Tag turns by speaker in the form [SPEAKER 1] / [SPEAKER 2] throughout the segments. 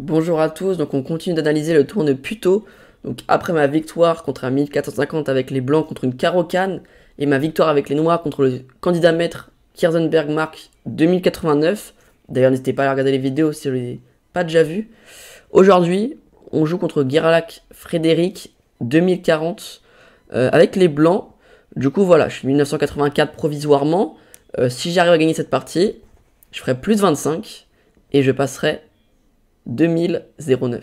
[SPEAKER 1] Bonjour à tous, donc on continue d'analyser le tour de Puto. Donc après ma victoire contre un 1450 avec les Blancs contre une Carocane et ma victoire avec les Noirs contre le candidat maître Kierzenberg Mark 2089. D'ailleurs n'hésitez pas à regarder les vidéos si vous ne pas déjà vu Aujourd'hui, on joue contre Guerlac Frédéric 2040 euh, avec les Blancs. Du coup voilà, je suis 1984 provisoirement. Euh, si j'arrive à gagner cette partie, je ferai plus de 25 et je passerai 2009.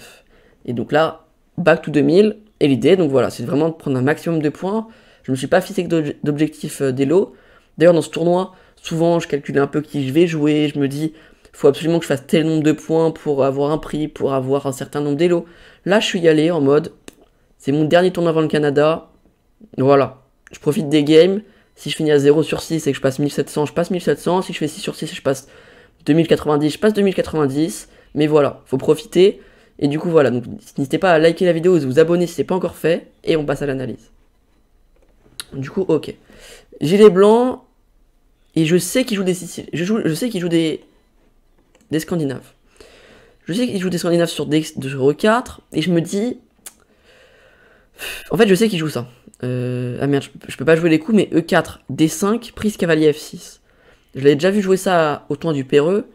[SPEAKER 1] Et donc là, back to 2000. Et l'idée, donc voilà, c'est vraiment de prendre un maximum de points. Je ne me suis pas fixé d'objectif euh, des D'ailleurs, dans ce tournoi, souvent, je calcule un peu qui je vais jouer. Je me dis, il faut absolument que je fasse tel nombre de points pour avoir un prix, pour avoir un certain nombre d'élos. Là, je suis allé en mode, c'est mon dernier tournoi avant le Canada. Voilà, je profite des games. Si je finis à 0 sur 6 et que je passe 1700, je passe 1700. Si je fais 6 sur 6 et je passe 2090, je passe 2090. Mais voilà, faut profiter. Et du coup, voilà, n'hésitez pas à liker la vidéo, à vous abonner si ce n'est pas encore fait, et on passe à l'analyse. Du coup, ok. Gilet blanc, et je sais qu'ils joue des Je, joue, je sais qu'il joue des, des Scandinaves. Je sais qu'il joue des Scandinaves sur, des, E4, et je me dis. En fait, je sais qu'ils joue ça. Euh, ah merde, je, peux pas jouer les coups, mais E4, D5, prise cavalier F6. Je l'ai déjà vu jouer ça au tournoi du Péreux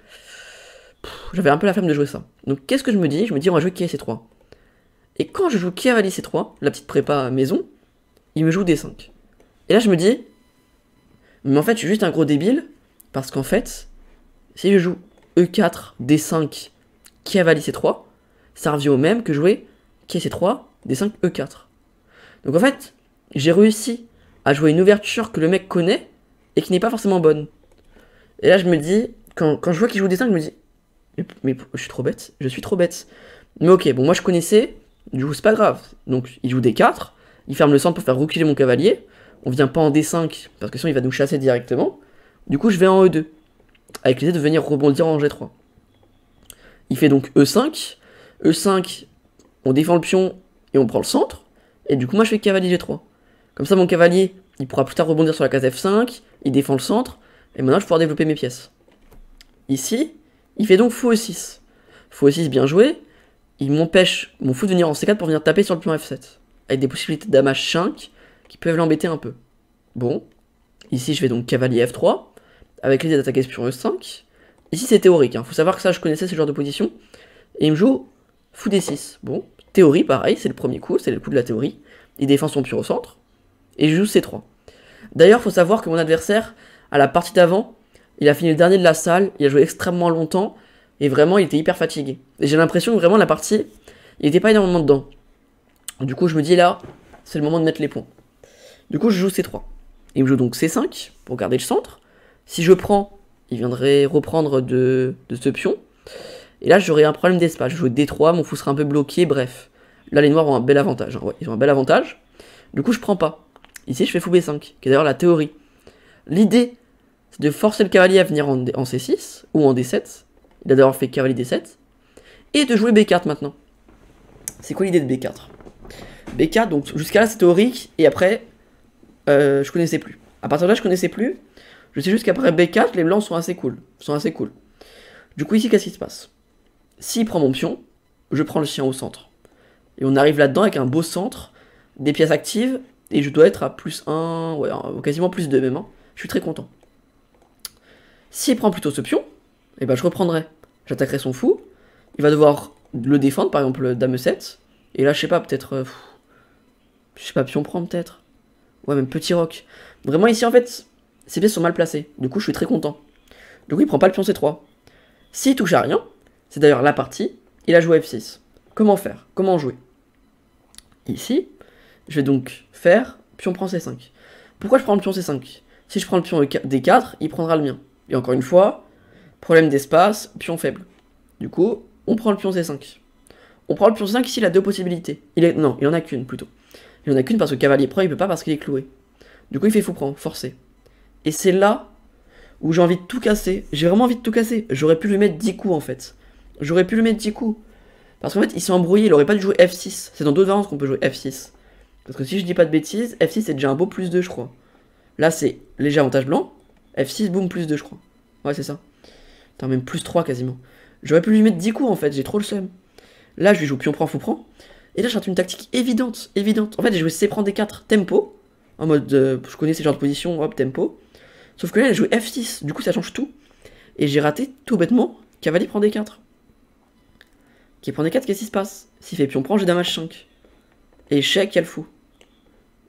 [SPEAKER 1] j'avais un peu la flemme de jouer ça. Donc qu'est-ce que je me dis Je me dis on va jouer KSC3. Et quand je joue Kiavali C3, la petite prépa maison, il me joue D5. Et là je me dis, mais en fait je suis juste un gros débile, parce qu'en fait, si je joue E4, D5, Kiavali C3, ça revient au même que jouer ksc 3 D5, E4. Donc en fait, j'ai réussi à jouer une ouverture que le mec connaît et qui n'est pas forcément bonne. Et là je me dis, quand, quand je vois qu'il joue D5, je me dis, mais, je suis trop bête, je suis trop bête. Mais ok, bon, moi je connaissais, du coup c'est pas grave. Donc il joue D4, il ferme le centre pour faire reculer mon cavalier. On vient pas en D5, parce que sinon il va nous chasser directement. Du coup je vais en E2, avec l'idée de venir rebondir en G3. Il fait donc E5. E5, on défend le pion et on prend le centre. Et du coup moi je fais cavalier G3. Comme ça mon cavalier, il pourra plus tard rebondir sur la case F5, il défend le centre, et maintenant je vais développer mes pièces. Ici, il fait donc fou e6. Fou e6, bien joué. Il m'empêche mon fou de venir en c4 pour venir taper sur le pion f7. Avec des possibilités d'amage 5 qui peuvent l'embêter un peu. Bon. Ici, je vais donc cavalier f3. Avec l'idée d'attaquer sur e5. E Ici, c'est théorique. il hein. Faut savoir que ça, je connaissais ce genre de position. Et il me joue fou d6. Bon. Théorie, pareil, c'est le premier coup. C'est le coup de la théorie. Il défend son pion au centre. Et je joue c3. D'ailleurs, faut savoir que mon adversaire, à la partie d'avant, il a fini le dernier de la salle, il a joué extrêmement longtemps, et vraiment, il était hyper fatigué. Et j'ai l'impression que vraiment, la partie, il n'était pas énormément dedans. Du coup, je me dis là, c'est le moment de mettre les points. Du coup, je joue C3. Il me joue donc C5 pour garder le centre. Si je prends, il viendrait reprendre de, ce pion. Et là, j'aurais un problème d'espace. Je joue D3, mon fou sera un peu bloqué, bref. Là, les noirs ont un bel avantage. Hein. ils ont un bel avantage. Du coup, je prends pas. Ici, je fais fou B5, qui est d'ailleurs la théorie. L'idée de forcer le cavalier à venir en, C6 ou en D7. Il a d'abord fait cavalier D7. Et de jouer B4 maintenant. C'est quoi l'idée de B4 B4, donc jusqu'à là c'était théorique, et après, euh, je connaissais plus. À partir de là, je connaissais plus. Je sais juste qu'après B4, les blancs sont assez cool. Sont assez cool. Du coup, ici, qu'est-ce qui se passe S'il prend mon pion, je prends le chien au centre. Et on arrive là-dedans avec un beau centre, des pièces actives, et je dois être à plus 1, ou quasiment plus 2 même. Hein. Je suis très content. S'il prend plutôt ce pion, eh ben je reprendrai. J'attaquerai son fou. Il va devoir le défendre, par exemple, dame 7. Et là, je sais pas, peut-être... Euh, je sais pas, pion prend peut-être. Ouais, même petit rock. Vraiment, ici, en fait, ses pièces sont mal placées. Du coup, je suis très content. Du coup, il prend pas le pion C3. S'il touche à rien, c'est d'ailleurs la partie, il a joué F6. Comment faire Comment jouer Ici, je vais donc faire pion prend C5. Pourquoi je prends le pion C5 Si je prends le pion e D4, il prendra le mien. Et encore une fois, problème d'espace, pion faible. Du coup, on prend le pion C5. On prend le pion C5 ici, il a deux possibilités. Il Non, il en a qu'une plutôt. Il en a qu'une parce que cavalier prend, il peut pas parce qu'il est cloué. Du coup, il fait fou prendre, forcé. Et c'est là où j'ai envie de tout casser. J'ai vraiment envie de tout casser. J'aurais pu lui mettre 10 coups en fait. J'aurais pu lui mettre 10 coups. Parce qu'en fait, il s'est embrouillé, il aurait pas dû jouer F6. C'est dans deux variantes qu'on peut jouer F6. Parce que si je dis pas de bêtises, F6 c'est déjà un beau plus 2, je crois. Là, c'est léger avantage blanc. F6, boum, plus 2, je crois. Ouais, c'est ça. Attends, même plus 3 quasiment. J'aurais pu lui mettre 10 coups en fait, j'ai trop le seum. Là, je lui joue pion prend, fou prend. Et là, je une tactique évidente, évidente. En fait, j'ai joué C prend D4, tempo. En mode, euh, je connais ces genres de positions, hop, tempo. Sauf que là, a joué F6, du coup, ça change tout. Et j'ai raté tout bêtement, cavalier prend D4. Qui prend D4, qu'est-ce qui se passe S'il fait pion prend, j'ai damage 5. Et échec, il y a le fou.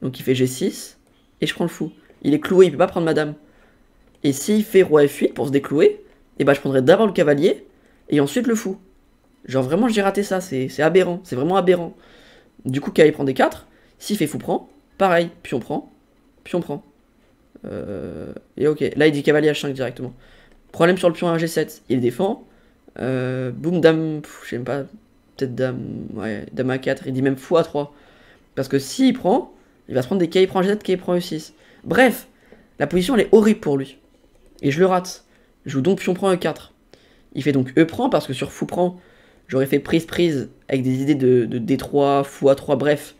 [SPEAKER 1] Donc il fait G6, et je prends le fou. Il est cloué, il peut pas prendre madame. Et s'il fait roi F8 pour se déclouer, et eh bah ben, je prendrai d'abord le cavalier et ensuite le fou. Genre vraiment j'ai raté ça, c'est aberrant, c'est vraiment aberrant. Du coup cavalier prend D4, s'il fait fou prend, pareil, pion prend, pion prend. Euh, et ok, là il dit cavalier H5 directement. Problème sur le pion à G7, il défend. Boom euh, boum, dame, je sais pas, peut-être dame, ouais, dame A4, il dit même fou à 3 Parce que s'il prend, il va se prendre des il prend G7, est prend E6. Bref, la position elle est horrible pour lui et je le rate. Je joue donc pion prend e4. Il fait donc e prend parce que sur fou prend, j'aurais fait prise prise avec des idées de, d3, fou a3, bref,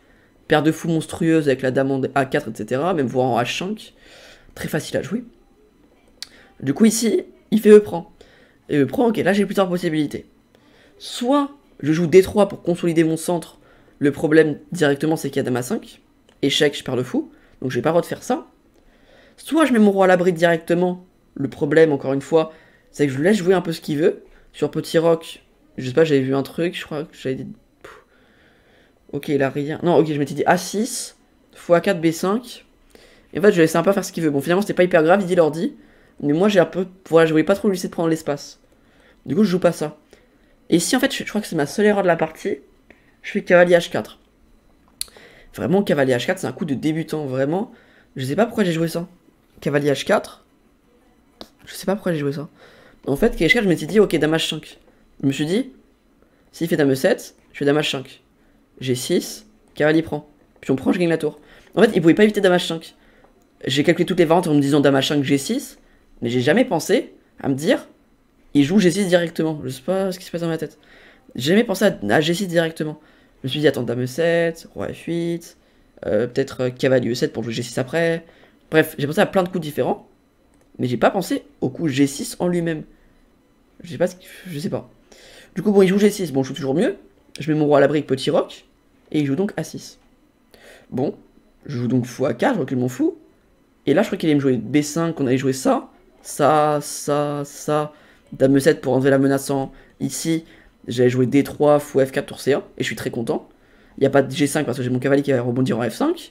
[SPEAKER 1] paire de fou monstrueuse avec la dame en a4, etc. Même voire en h5. Très facile à jouer. Du coup, ici, il fait e prend. Et e prend, ok, là j'ai plusieurs possibilités. Soit je joue d3 pour consolider mon centre. Le problème directement, c'est qu'il y a dame a 5. Échec, je perds le fou. Donc je n'ai pas le droit de faire ça. Soit je mets mon roi à l'abri directement le problème, encore une fois, c'est que je laisse jouer un peu ce qu'il veut. Sur Petit Rock, je sais pas, j'avais vu un truc, je crois que j'avais dit. Ok, il a rien. Non, ok, je m'étais dit A6 x4 B5. Et en fait, je laissais un peu faire ce qu'il veut. Bon, finalement, c'était pas hyper grave, il dit l'ordi. Mais moi, j'ai un peu. Voilà, je voulais pas trop lui laisser prendre l'espace. Du coup, je joue pas ça. Et si en fait, je, je crois que c'est ma seule erreur de la partie, je fais cavalier H4. Vraiment, cavalier H4, c'est un coup de débutant, vraiment. Je sais pas pourquoi j'ai joué ça. Cavalier H4. Je sais pas pourquoi j'ai joué ça. En fait, KSK, je m'étais dit, ok, Dame 5 Je me suis dit, s'il fait Dame 7, je fais Dame 5 g 6, cavalier prend. Puis on prend, je gagne la tour. En fait, il pouvait pas éviter Dame 5 J'ai calculé toutes les ventes en me disant Dame 5 G6, mais j'ai jamais pensé à me dire, il joue G6 directement. Je sais pas ce qui se passe dans ma tête. J'ai jamais pensé à, G6 directement. Je me suis dit, attends, Dame 7, Roi F8, euh, peut-être euh, Cavalier E7 pour jouer G6 après. Bref, j'ai pensé à plein de coups différents. Mais j'ai pas pensé au coup G6 en lui-même. Je sais pas ce que... Je sais pas. Du coup, bon, il joue G6. Bon, je joue toujours mieux. Je mets mon roi à la brique, petit roc. Et il joue donc A6. Bon, je joue donc fou à 4, je recule mon fou. Et là, je crois qu'il allait me jouer B5, qu'on allait jouer ça. Ça, ça, ça. Dame 7 pour enlever la menace en... Ici, j'allais joué D3, fou F4, tour C1. Et je suis très content. Il n'y a pas de G5 parce que j'ai mon cavalier qui va rebondir en F5.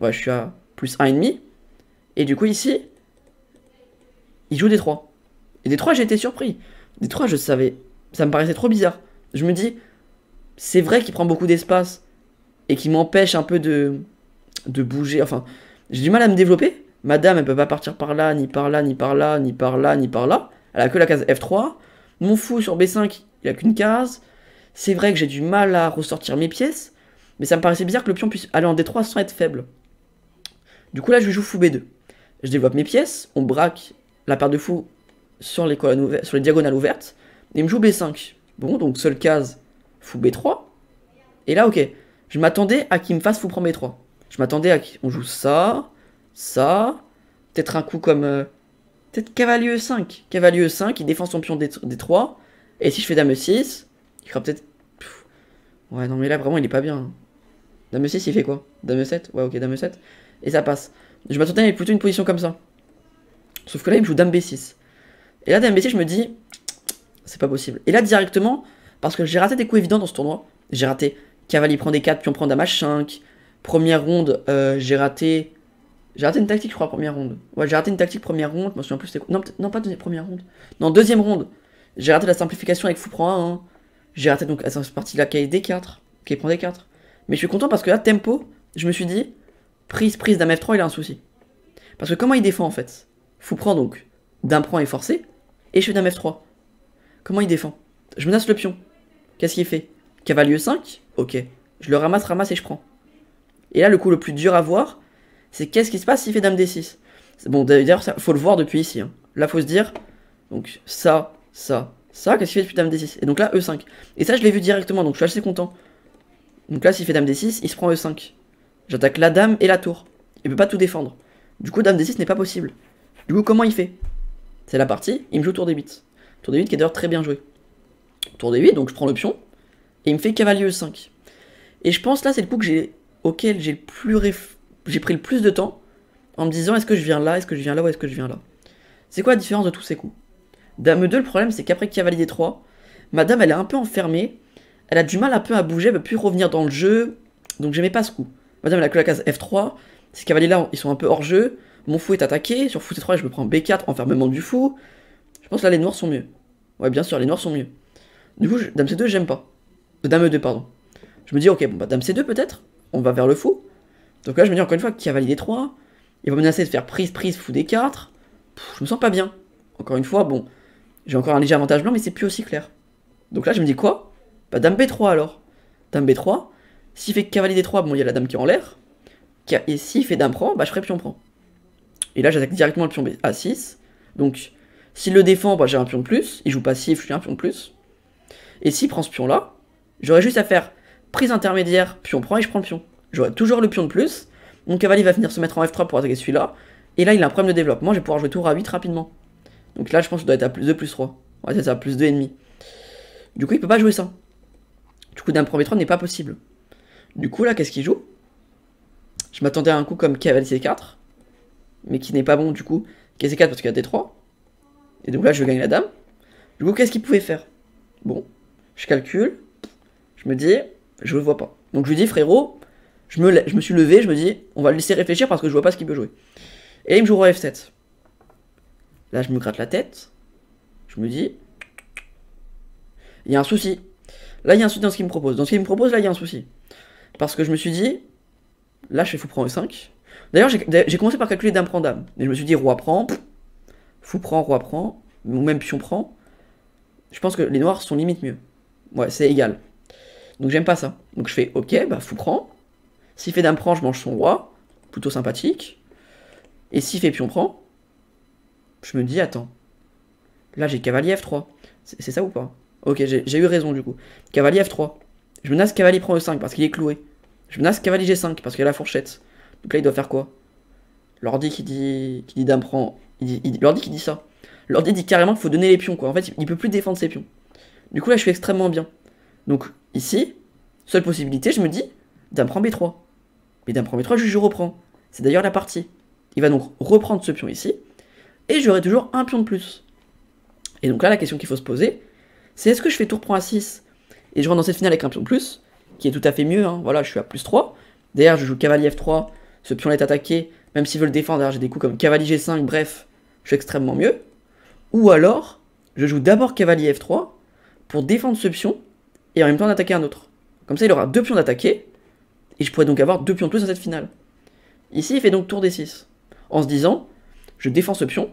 [SPEAKER 1] Ouais, je suis à plus 1,5. Et du coup, ici, il joue D3. Et D3, j'ai été surpris. D3, je savais. Ça me paraissait trop bizarre. Je me dis, c'est vrai qu'il prend beaucoup d'espace et qu'il m'empêche un peu de, de bouger. Enfin, j'ai du mal à me développer. Madame, elle peut pas partir par là, ni par là, ni par là, ni par là, ni par là. Elle a que la case F3. Mon fou sur B5, il a qu'une case. C'est vrai que j'ai du mal à ressortir mes pièces, mais ça me paraissait bizarre que le pion puisse aller en D3 sans être faible. Du coup là, je joue fou B2. Je développe mes pièces, on braque la paire de fous sur les, sur diagonales ouvertes, et il me joue B5. Bon, donc seule case, fou B3. Et là, ok, je m'attendais à qu'il me fasse fou prend B3. Je m'attendais à qu'on joue ça, ça, peut-être un coup comme... Euh, peut-être cavalier E5. Cavalier E5, il défend son pion D3. Et si je fais dame 6 e il fera peut-être... Ouais, non, mais là, vraiment, il est pas bien. Dame 6 e il fait quoi Dame 7 e Ouais, ok, dame 7 Et ça passe. Je m'attendais à plutôt une position comme ça. Sauf que là, il joue Dame B6. Et là, Dame B6, je me dis, c'est pas possible. Et là, directement, parce que j'ai raté des coups évidents dans ce tournoi, j'ai raté Cavalier prend des 4, puis on prend Dame H5. Première ronde, euh, j'ai raté. J'ai raté une tactique, je crois, première ronde. Ouais, j'ai raté une tactique première ronde. Je me plus Non, non, pas première ronde. Non, deuxième ronde. J'ai raté la simplification avec fou prend hein. 1. J'ai raté donc cette partie-là qui est D4. Qui prend D4. Mais je suis content parce que là, tempo, je me suis dit, prise, prise Dame F3, il a un souci. Parce que comment il défend en fait Fou prend donc d'un prend est forcé, et je fais Dame F3. Comment il défend Je menace le pion. Qu'est-ce qu'il fait Cavalier e 5 Ok. Je le ramasse, ramasse et je prends. Et là, le coup le plus dur à voir, c'est qu'est-ce qui se passe s'il fait dame D6 Bon, d'ailleurs, faut le voir depuis ici. Hein. Là, faut se dire, donc ça, ça, ça, qu'est-ce qu'il fait depuis dame D6 Et donc là, E5. Et ça, je l'ai vu directement, donc je suis assez content. Donc là, s'il fait dame D6, il se prend E5. J'attaque la dame et la tour. Il peut pas tout défendre. Du coup, dame D6 n'est pas possible. Du coup, comment il fait C'est la partie, il me joue tour des 8. Tour des 8 qui est d'ailleurs très bien joué. Tour des 8, donc je prends le et il me fait cavalier E5. Et je pense là, c'est le coup que j'ai, auquel j'ai, plus j'ai pris le plus de temps en me disant est-ce que je viens là, est-ce que je viens là ou est-ce que je viens là. C'est quoi la différence de tous ces coups Dame 2, le problème c'est qu'après cavalier D3, madame elle est un peu enfermée, elle a du mal un peu à bouger, elle peut plus revenir dans le jeu, donc j'aimais pas ce coup. Madame elle a que la case F3, ces cavaliers là ils sont un peu hors jeu, mon fou est attaqué. Sur fou C3, e je me prends B4, enfermement du fou. Je pense là, les noirs sont mieux. Ouais, bien sûr, les noirs sont mieux. Du coup, dame C2, j'aime pas. Euh, dame E2, pardon. Je me dis, ok, bon, bah, dame C2 peut-être. On va vers le fou. Donc là, je me dis encore une fois, cavalier d 3. Il va menacer de faire prise, prise, fou D4. je me sens pas bien. Encore une fois, bon, j'ai encore un léger avantage blanc, mais c'est plus aussi clair. Donc là, je me dis quoi Bah, dame B3 alors. Dame B3. S'il fait cavalier D3, bon, il y a la dame qui est en l'air. Et s'il fait dame prend, bah, je ferai pion prend. Et là, j'attaque directement le pion A6. Ah, Donc, s'il le défend, bah, j'ai un pion de plus. Il joue passif, suis un pion de plus. Et s'il prend ce pion-là, j'aurais juste à faire prise intermédiaire, pion prend et je prends le pion. J'aurai toujours le pion de plus. Mon cavalier va venir se mettre en F3 pour attaquer celui-là. Et là, il a un problème de développement. Je vais pouvoir jouer tour à 8 rapidement. Donc là, je pense que je dois être à plus 2, plus 3. Ouais, c'est à plus 2 et Du coup, il peut pas jouer ça. Du coup, d'un premier 3 n'est pas possible. Du coup, là, qu'est-ce qu'il joue Je m'attendais à un coup comme cavalier C4 mais qui n'est pas bon du coup. c 4 parce qu'il y a d 3. Et donc là, je gagne la dame. Du coup, qu'est-ce qu'il pouvait faire Bon, je calcule, je me dis, je le vois pas. Donc je lui dis, frérot, je me, je me suis levé, je me dis, on va le laisser réfléchir parce que je vois pas ce qu'il peut jouer. Et il me joue roi F7. Là, je me gratte la tête. Je me dis, il y a un souci. Là, il y a un souci dans ce qu'il me propose. Dans ce qu'il me propose, là, il y a un souci. Parce que je me suis dit, là, je fais fou prendre E5. D'ailleurs, j'ai commencé par calculer dame prend dame. Et je me suis dit, roi prend, fou prend, roi prend, ou même pion prend. Je pense que les noirs sont limite mieux. Ouais, c'est égal. Donc j'aime pas ça. Donc je fais, ok, bah fou prend. S'il fait dame prend, je mange son roi. Plutôt sympathique. Et s'il fait pion prend, je me dis, attends. Là, j'ai cavalier F3. C'est ça ou pas Ok, j'ai eu raison du coup. Cavalier F3. Je menace cavalier prend E5 parce qu'il est cloué. Je menace cavalier G5 parce qu'il a la fourchette. Donc là, il doit faire quoi L'ordi qui dit, qui dit dame prend. L'ordi qui dit ça. L'ordi dit carrément qu'il faut donner les pions, quoi. En fait, il peut plus défendre ses pions. Du coup, là, je suis extrêmement bien. Donc, ici, seule possibilité, je me dis, dame prend B3. Mais dame prend B3, je, reprends. C'est d'ailleurs la partie. Il va donc reprendre ce pion ici, et j'aurai toujours un pion de plus. Et donc là, la question qu'il faut se poser, c'est est-ce que je fais tour prend a 6 et je rentre dans cette finale avec un pion de plus, qui est tout à fait mieux, hein. voilà, je suis à plus 3. D'ailleurs, je joue cavalier F3, ce pion est attaqué, même s'il veut le défendre, j'ai des coups comme cavalier G5, bref, je suis extrêmement mieux. Ou alors, je joue d'abord cavalier F3 pour défendre ce pion et en même temps d'attaquer attaquer un autre. Comme ça, il aura deux pions d'attaquer et je pourrais donc avoir deux pions de plus dans cette finale. Ici, il fait donc tour D6 en se disant je défends ce pion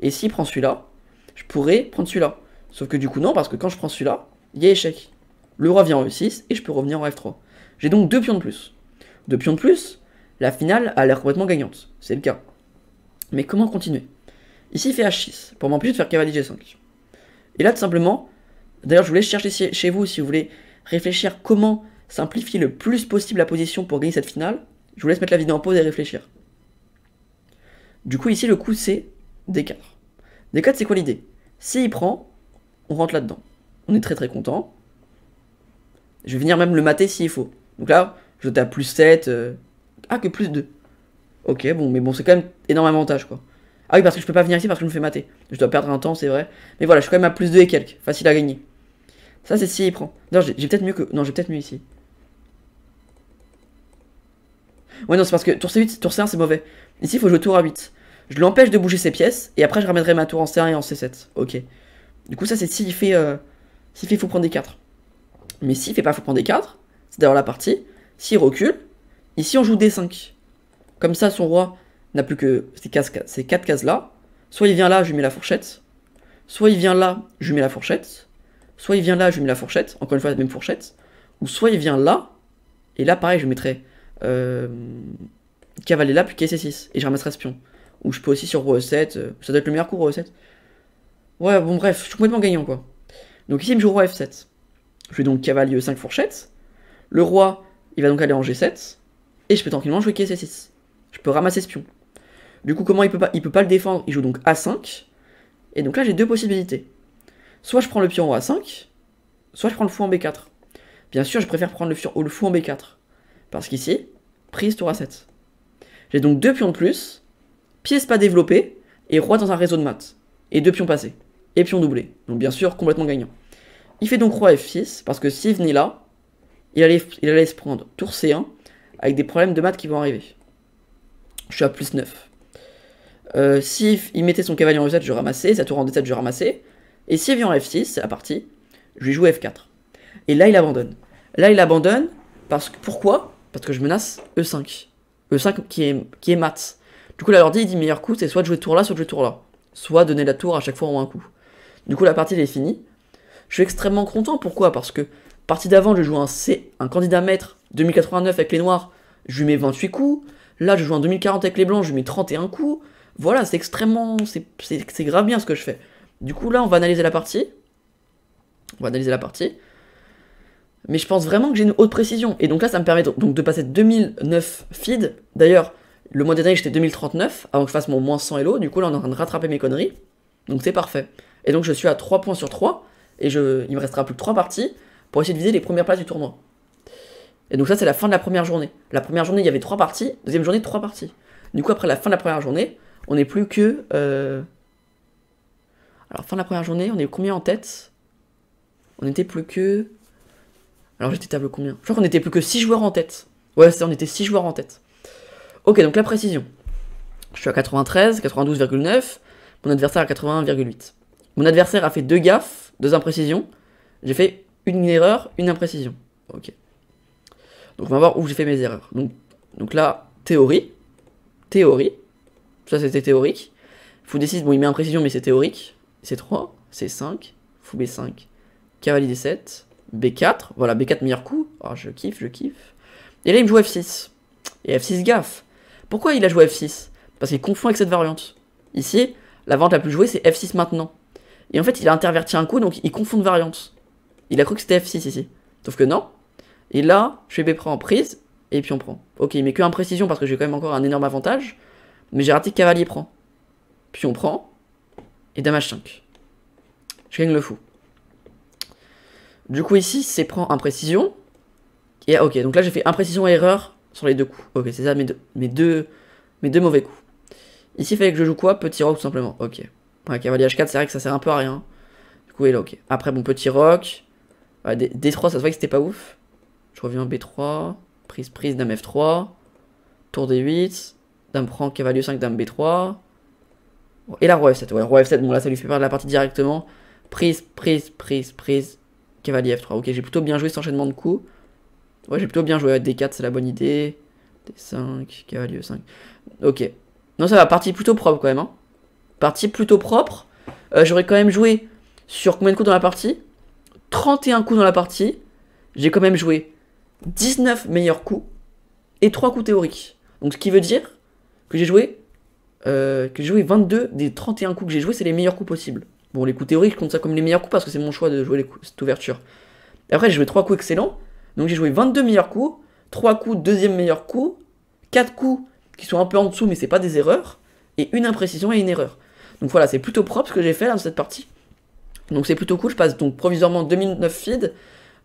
[SPEAKER 1] et s'il prend celui-là, je pourrais prendre celui-là. Sauf que du coup, non, parce que quand je prends celui-là, il y a échec. Le roi vient en E6 et je peux revenir en F3. J'ai donc deux pions de plus. Deux pions de plus, la finale a l'air complètement gagnante, c'est le cas. Mais comment continuer Ici, il fait H6, pour m'empêcher de faire cavalier G5. Et là, tout simplement, d'ailleurs, je voulais chercher chez vous, si vous voulez réfléchir comment simplifier le plus possible la position pour gagner cette finale, je vous laisse mettre la vidéo en pause et réfléchir. Du coup, ici, le coup, c'est D4. D4, c'est quoi l'idée S'il prend, on rentre là-dedans. On est très très content. Je vais venir même le mater s'il faut. Donc là, je tape plus 7, ah, que plus 2. Ok, bon, mais bon, c'est quand même énorme avantage, quoi. Ah oui, parce que je peux pas venir ici parce que je me fais mater. Je dois perdre un temps, c'est vrai. Mais voilà, je suis quand même à plus 2 et quelques. Facile à gagner. Ça, c'est si il prend. Non, j'ai peut-être mieux que. Non, j'ai peut-être mieux ici. Ouais, non, c'est parce que tour C8, tour C1, c'est mauvais. Ici, il faut jouer tour à 8 Je l'empêche de bouger ses pièces, et après, je ramènerai ma tour en C1 et en C7. Ok. Du coup, ça, c'est s'il fait. Euh... S'il fait, il faut prendre des 4. Mais s'il fait pas, faut prendre des 4. C'est d'ailleurs la partie. S'il recule, Ici, on joue D5. Comme ça, son roi n'a plus que ces, 4 quatre cases-là. Soit il vient là, je lui mets la fourchette. Soit il vient là, je lui mets la fourchette. Soit il vient là, je lui mets la fourchette. Encore une fois, la même fourchette. Ou soit il vient là. Et là, pareil, je mettrai euh, cavalier là, puis KC6. Et je ramasserai ce pion. Ou je peux aussi sur roi 7 e euh, ça doit être le meilleur coup, roi 7 e Ouais, bon, bref, je suis complètement gagnant, quoi. Donc ici, il me joue roi F7. Je vais donc cavalier 5 fourchettes. Le roi, il va donc aller en G7 je peux tranquillement jouer kc 6 Je peux ramasser ce pion. Du coup, comment il peut pas, il peut pas le défendre Il joue donc A5. Et donc là, j'ai deux possibilités. Soit je prends le pion en A5, soit je prends le fou en B4. Bien sûr, je préfère prendre le, fou en B4. Parce qu'ici, prise tour A7. J'ai donc deux pions de plus, pièce pas développée, et roi dans un réseau de maths. Et deux pions passés. Et pion doublé. Donc bien sûr, complètement gagnant. Il fait donc roi F6, parce que s'il venait là, il allait, il allait se prendre tour C1, avec des problèmes de maths qui vont arriver. Je suis à plus 9. Euh, s'il si il mettait son cavalier en e 7 je ramassais. Sa tour en D7, je ramassais. Et s'il vient en F6, c'est la partie, je lui joue F4. Et là, il abandonne. Là, il abandonne parce que. Pourquoi Parce que je menace E5. E5 qui est, qui est maths. Du coup, là, l'ordi, il dit meilleur coup, c'est soit de jouer tour là, soit de jouer tour là. Soit donner la tour à chaque fois en un coup. Du coup, la partie, elle est finie. Je suis extrêmement content. Pourquoi Parce que partie d'avant, je joue un C, un candidat maître 2089 avec les noirs je lui mets 28 coups. Là, je joue en 2040 avec les blancs, je lui mets 31 coups. Voilà, c'est extrêmement. C'est grave bien ce que je fais. Du coup, là, on va analyser la partie. On va analyser la partie. Mais je pense vraiment que j'ai une haute précision. Et donc là, ça me permet donc de passer 2009 feed. D'ailleurs, le mois dernier, j'étais 2039 avant que je fasse mon moins 100 hello. Du coup, là, on est en train de rattraper mes conneries. Donc c'est parfait. Et donc, je suis à 3 points sur 3. Et je, il me restera plus que 3 parties pour essayer de viser les premières places du tournoi. Et donc ça, c'est la fin de la première journée. La première journée, il y avait trois parties. Deuxième journée, trois parties. Du coup, après la fin de la première journée, on n'est plus que... Euh, alors, fin de la première journée, on est combien en tête On était plus que... Alors, j'étais table combien Je crois qu'on n'était plus que 6 joueurs en tête. Ouais, c'est on était 6 joueurs en tête. Ok, donc la précision. Je suis à 93, 92,9. Mon adversaire à 81,8. Mon adversaire a fait deux gaffes, deux imprécisions. J'ai fait une erreur, une imprécision. Ok. Donc on va voir où j'ai fait mes erreurs. Donc, là, théorie, théorie, ça c'était théorique. Fou D6, bon il met précision mais c'est théorique. C3, C5, fou B5, cavalier D7, B4, voilà B4 meilleur coup, Ah je kiffe, je kiffe. Et là il me joue F6, et F6 gaffe. Pourquoi il a joué F6 Parce qu'il confond avec cette variante. Ici, la variante la plus jouée c'est F6 maintenant. Et en fait il a interverti un coup donc il confond de variante. Il a cru que c'était F6 ici. Sauf que non, et là, je B bah, prend en prise, et puis on prend. Ok, mais que imprécision parce que j'ai quand même encore un énorme avantage. Mais j'ai raté que cavalier prend. Puis on prend. Et damage 5. Je gagne le fou. Du coup ici, c'est prend imprécision. Et ah, ok, donc là j'ai fait imprécision et erreur sur les deux coups. Ok, c'est ça mes deux, mes, deux, mauvais coups. Ici, il fallait que je joue quoi Petit rock tout simplement. Ok. Ouais, cavalier h4, c'est vrai que ça sert un peu à rien. Du coup, il là, ok. Après, bon, petit rock. D3, ça se voit que c'était pas ouf. Je reviens en B3. Prise, prise, dame F3. Tour D8. Dame prend cavalier 5, dame B3. Et la roi F7. Ouais, roi F7, bon là ça lui fait perdre la partie directement. Prise, prise, prise, prise. Cavalier F3. Ok, j'ai plutôt bien joué cet enchaînement de coups. Ouais, j'ai plutôt bien joué. D4, c'est la bonne idée. D5, cavalier 5. E ok. Non, ça va. Partie plutôt propre quand même. Hein. Partie plutôt propre. Euh, j'aurais quand même joué sur combien de coups dans la partie 31 coups dans la partie. J'ai quand même joué 19 meilleurs coups et 3 coups théoriques. Donc ce qui veut dire que j'ai joué, euh, joué 22 des 31 coups que j'ai joué, c'est les meilleurs coups possibles. Bon, les coups théoriques, je compte ça comme les meilleurs coups parce que c'est mon choix de jouer cette ouverture. Après, j'ai joué 3 coups excellents. Donc j'ai joué 22 meilleurs coups, 3 coups deuxième meilleur coup, 4 coups qui sont un peu en dessous mais c'est pas des erreurs, et une imprécision et une erreur. Donc voilà, c'est plutôt propre ce que j'ai fait là dans cette partie. Donc c'est plutôt cool, je passe donc provisoirement 2009 feed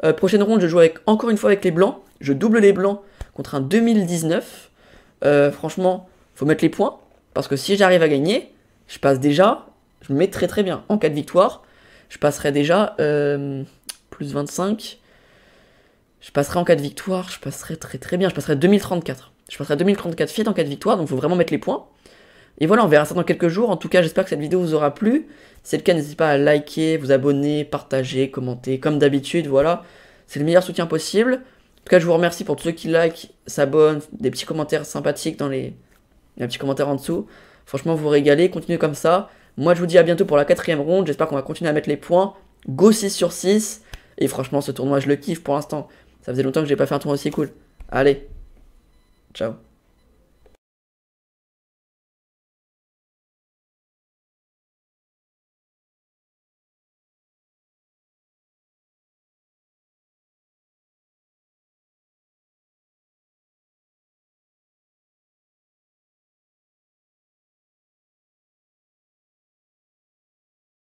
[SPEAKER 1] euh, prochaine ronde, je joue encore une fois avec les blancs. Je double les blancs contre un 2019. franchement, euh, franchement, faut mettre les points. Parce que si j'arrive à gagner, je passe déjà. Je me mets très très bien. En cas de victoire, je passerai déjà euh, plus 25. Je passerai en cas de victoire, je passerai très très bien. Je passerai 2034. Je passerai 2034 fit en cas de victoire, donc faut vraiment mettre les points. Et voilà, on verra ça dans quelques jours. En tout cas, j'espère que cette vidéo vous aura plu. Si c'est le cas, n'hésitez pas à liker, vous abonner, partager, commenter, comme d'habitude, voilà. C'est le meilleur soutien possible. En tout cas, je vous remercie pour tous ceux qui like, s'abonnent, des petits commentaires sympathiques dans les... les petits commentaires en dessous. Franchement, vous régalez, continuez comme ça. Moi, je vous dis à bientôt pour la quatrième ronde. J'espère qu'on va continuer à mettre les points. Go 6 sur 6. Et franchement, ce tournoi, je le kiffe pour l'instant. Ça faisait longtemps que je n'ai pas fait un tournoi aussi cool. Allez, ciao.